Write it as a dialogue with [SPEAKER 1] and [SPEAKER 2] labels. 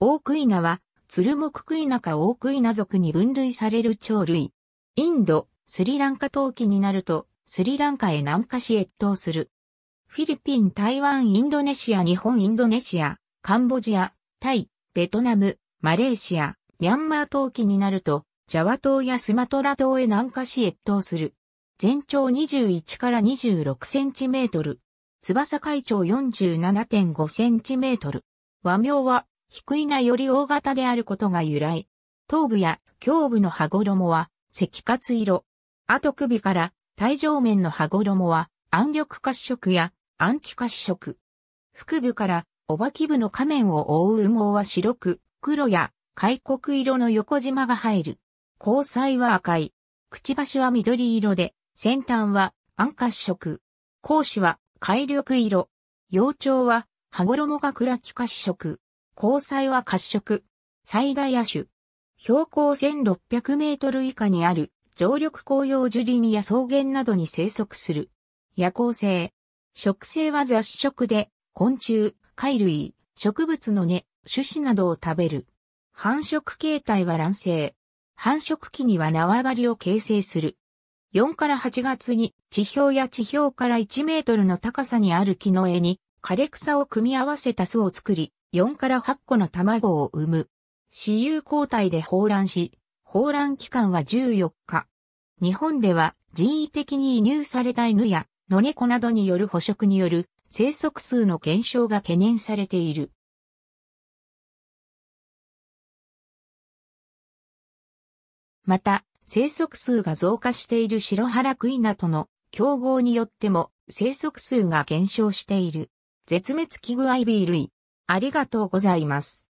[SPEAKER 1] 大クイナは、ツルモククイナか大クイナ族に分類される鳥類。インド、スリランカ陶器になると、スリランカへ南下し越冬する。フィリピン、台湾、インドネシア、日本、インドネシア、カンボジア、タイ、ベトナム、マレーシア、ミャンマー陶器になると、ジャワ島やスマトラ島へ南下し越冬する。全長21から26センチメートル。翼海長47.5センチメートル。和名は低いなより大型であることが由来。頭部や胸部の羽衣は赤活色。後首から体上面の羽衣は暗緑褐色や暗記褐色。腹部からおばき部の仮面を覆う羽毛は白く、黒や海黒色の横縞が入る。交際は赤い。くちばしは緑色で、先端は暗褐色。甲子は海緑色。幼鳥は羽衣が暗気褐色。交際は褐色。最大野種。標高1600メートル以下にある常緑紅葉樹林や草原などに生息する。夜行性。食性は雑食で、昆虫、貝類、植物の根、種子などを食べる。繁殖形態は卵生。繁殖期には縄張りを形成する。4から8月に地表や地表から1メートルの高さにある木の枝に枯れ草を組み合わせた巣を作り、4から8個の卵を産む。私有交代で放卵し、放卵期間は14日。日本では人為的に移入された犬や野猫などによる捕食による生息数の減少が懸念されている。
[SPEAKER 2] また、生
[SPEAKER 1] 息数が増加している白原クイナとの競合によっても生息数が減少している。絶滅危惧アイビー類。ありがとうございます。